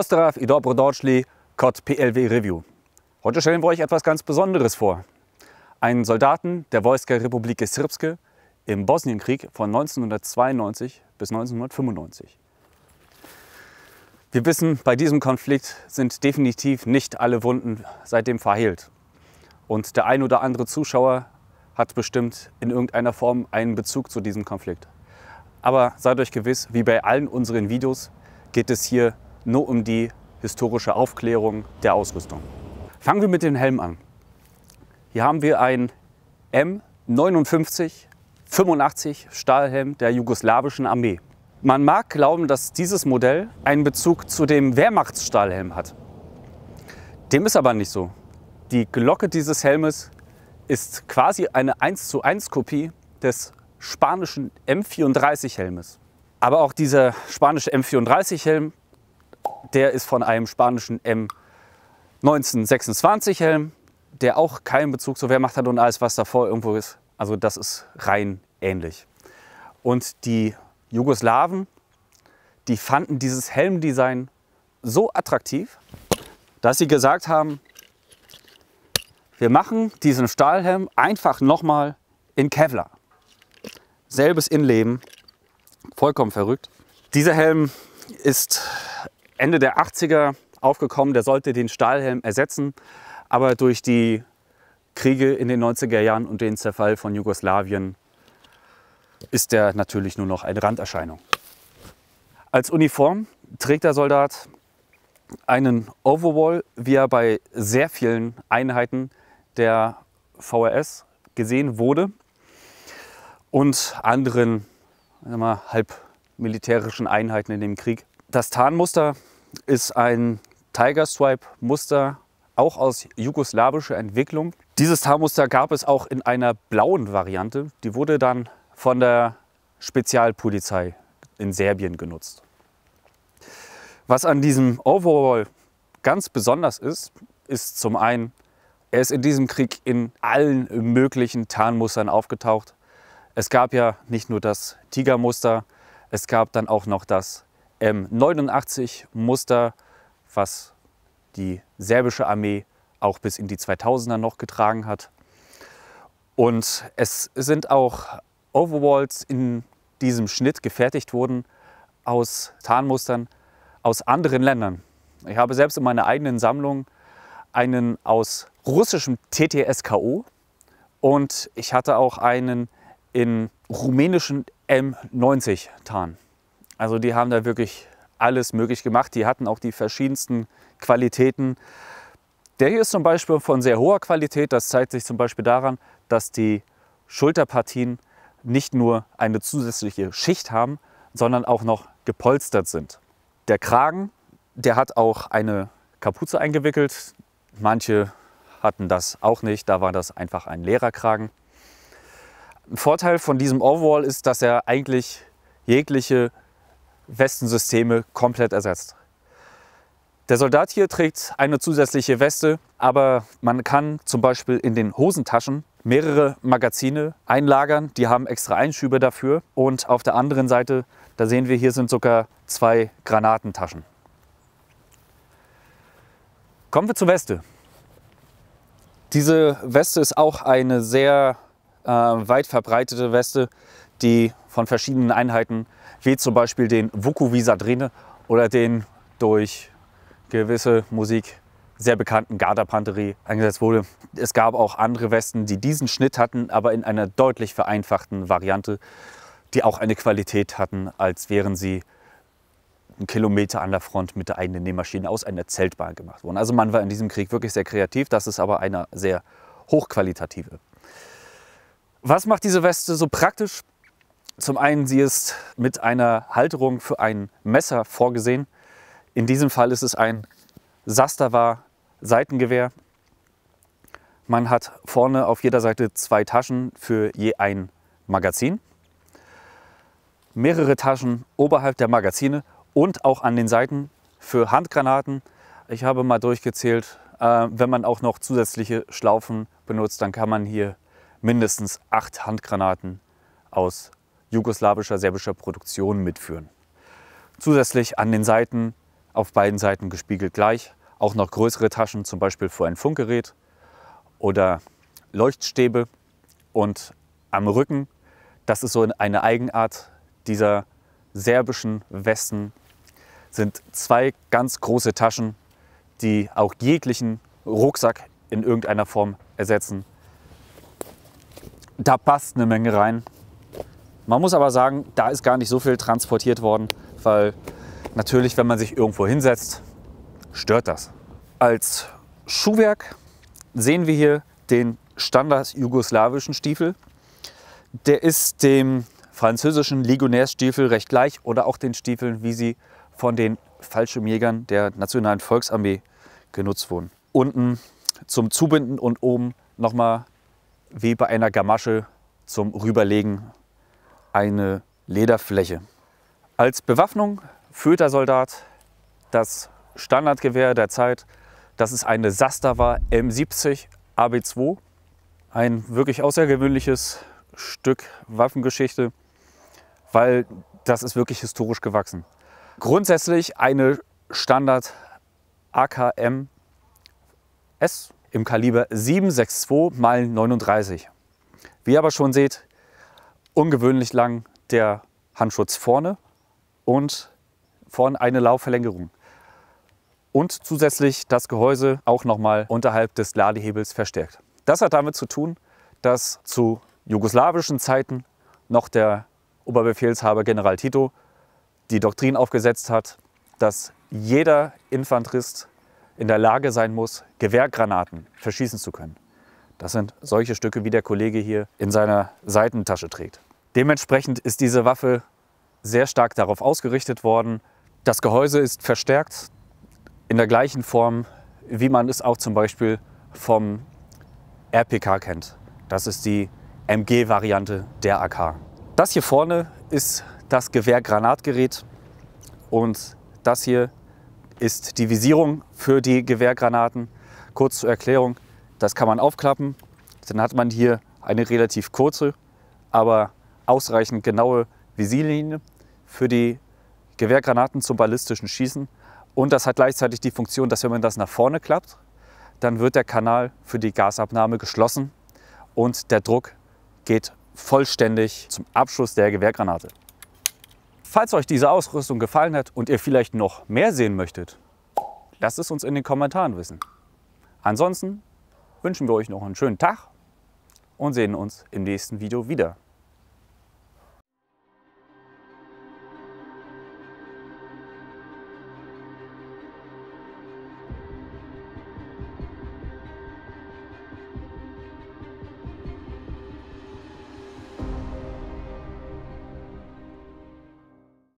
Pozdrav i dobrodošli kot PLW Review. Heute stellen wir euch etwas ganz Besonderes vor. Einen Soldaten der Wojska Republike Srpske im Bosnienkrieg von 1992 bis 1995. Wir wissen, bei diesem Konflikt sind definitiv nicht alle Wunden seitdem verheilt. Und der ein oder andere Zuschauer hat bestimmt in irgendeiner Form einen Bezug zu diesem Konflikt. Aber seid euch gewiss, wie bei allen unseren Videos geht es hier nur um die historische Aufklärung der Ausrüstung. Fangen wir mit dem Helm an. Hier haben wir einen m 5985 Stahlhelm der jugoslawischen Armee. Man mag glauben, dass dieses Modell einen Bezug zu dem Wehrmachtsstahlhelm hat. Dem ist aber nicht so. Die Glocke dieses Helmes ist quasi eine 1 zu 1 Kopie des spanischen M34 Helmes. Aber auch dieser spanische M34 Helm der ist von einem spanischen M1926 Helm, der auch keinen Bezug zur Wehrmacht hat und alles, was davor irgendwo ist. Also das ist rein ähnlich. Und die Jugoslawen, die fanden dieses Helmdesign so attraktiv, dass sie gesagt haben, wir machen diesen Stahlhelm einfach nochmal in Kevlar. Selbes Innenleben, vollkommen verrückt. Dieser Helm ist Ende der 80er aufgekommen, der sollte den Stahlhelm ersetzen, aber durch die Kriege in den 90er Jahren und den Zerfall von Jugoslawien ist der natürlich nur noch eine Randerscheinung. Als Uniform trägt der Soldat einen Overwall, wie er bei sehr vielen Einheiten der VRS gesehen wurde und anderen mal, halb militärischen Einheiten in dem Krieg. Das Tarnmuster ist ein Tiger Stripe Muster, auch aus jugoslawischer Entwicklung. Dieses Tarnmuster gab es auch in einer blauen Variante. Die wurde dann von der Spezialpolizei in Serbien genutzt. Was an diesem Overall ganz besonders ist, ist zum einen, er ist in diesem Krieg in allen möglichen Tarnmustern aufgetaucht. Es gab ja nicht nur das Tigermuster, es gab dann auch noch das m ähm, 89 Muster, was die serbische Armee auch bis in die 2000er noch getragen hat. Und es sind auch Overwalls in diesem Schnitt gefertigt worden aus Tarnmustern aus anderen Ländern. Ich habe selbst in meiner eigenen Sammlung einen aus russischem TTSKO und ich hatte auch einen in rumänischen M90 Tarn. Also die haben da wirklich alles möglich gemacht. Die hatten auch die verschiedensten Qualitäten. Der hier ist zum Beispiel von sehr hoher Qualität. Das zeigt sich zum Beispiel daran, dass die Schulterpartien nicht nur eine zusätzliche Schicht haben, sondern auch noch gepolstert sind. Der Kragen, der hat auch eine Kapuze eingewickelt. Manche hatten das auch nicht, da war das einfach ein leerer Kragen. Ein Vorteil von diesem Overall ist, dass er eigentlich jegliche Westensysteme komplett ersetzt. Der Soldat hier trägt eine zusätzliche Weste, aber man kann zum Beispiel in den Hosentaschen mehrere Magazine einlagern. Die haben extra Einschübe dafür. Und auf der anderen Seite, da sehen wir, hier sind sogar zwei Granatentaschen. Kommen wir zur Weste. Diese Weste ist auch eine sehr äh, weit verbreitete Weste, die von verschiedenen Einheiten, wie zum Beispiel den Vuku Visadrine oder den durch gewisse Musik sehr bekannten Garda-Panterie eingesetzt wurde. Es gab auch andere Westen, die diesen Schnitt hatten, aber in einer deutlich vereinfachten Variante, die auch eine Qualität hatten, als wären sie einen Kilometer an der Front mit der eigenen Nähmaschine aus einer Zeltbahn gemacht worden. Also man war in diesem Krieg wirklich sehr kreativ, das ist aber eine sehr hochqualitative. Was macht diese Weste so praktisch? Zum einen, sie ist mit einer Halterung für ein Messer vorgesehen. In diesem Fall ist es ein Sastava Seitengewehr. Man hat vorne auf jeder Seite zwei Taschen für je ein Magazin. Mehrere Taschen oberhalb der Magazine und auch an den Seiten für Handgranaten. Ich habe mal durchgezählt, äh, wenn man auch noch zusätzliche Schlaufen benutzt, dann kann man hier mindestens acht Handgranaten aus jugoslawischer, serbischer Produktion mitführen. Zusätzlich an den Seiten, auf beiden Seiten gespiegelt gleich, auch noch größere Taschen, zum Beispiel für ein Funkgerät oder Leuchtstäbe. Und am Rücken, das ist so eine Eigenart dieser serbischen Westen, sind zwei ganz große Taschen, die auch jeglichen Rucksack in irgendeiner Form ersetzen. Da passt eine Menge rein. Man muss aber sagen, da ist gar nicht so viel transportiert worden, weil natürlich, wenn man sich irgendwo hinsetzt, stört das. Als Schuhwerk sehen wir hier den standard-jugoslawischen Stiefel. Der ist dem französischen Legionärstiefel recht gleich oder auch den Stiefeln, wie sie von den Fallschirmjägern der Nationalen Volksarmee genutzt wurden. Unten zum Zubinden und oben nochmal wie bei einer Gamasche zum Rüberlegen eine Lederfläche. Als Bewaffnung führt der Soldat das Standardgewehr der Zeit. Das ist eine Sastava M70 AB2. Ein wirklich außergewöhnliches Stück Waffengeschichte, weil das ist wirklich historisch gewachsen. Grundsätzlich eine Standard AKM S im Kaliber 762 x 39. Wie ihr aber schon seht, ungewöhnlich lang der Handschutz vorne und vorne eine Laufverlängerung. Und zusätzlich das Gehäuse auch nochmal unterhalb des Ladehebels verstärkt. Das hat damit zu tun, dass zu jugoslawischen Zeiten noch der Oberbefehlshaber General Tito die Doktrin aufgesetzt hat, dass jeder Infanterist in der Lage sein muss, Gewehrgranaten verschießen zu können. Das sind solche Stücke, wie der Kollege hier in seiner Seitentasche trägt. Dementsprechend ist diese Waffe sehr stark darauf ausgerichtet worden. Das Gehäuse ist verstärkt in der gleichen Form, wie man es auch zum Beispiel vom RPK kennt. Das ist die MG-Variante der AK. Das hier vorne ist das Gewehrgranatgerät und das hier ist die Visierung für die Gewehrgranaten. Kurz zur Erklärung, das kann man aufklappen. Dann hat man hier eine relativ kurze, aber ausreichend genaue Visierlinie für die Gewehrgranaten zum ballistischen Schießen. Und das hat gleichzeitig die Funktion, dass wenn man das nach vorne klappt, dann wird der Kanal für die Gasabnahme geschlossen und der Druck geht vollständig zum Abschluss der Gewehrgranate. Falls euch diese Ausrüstung gefallen hat und ihr vielleicht noch mehr sehen möchtet, lasst es uns in den Kommentaren wissen. Ansonsten wünschen wir euch noch einen schönen Tag und sehen uns im nächsten Video wieder.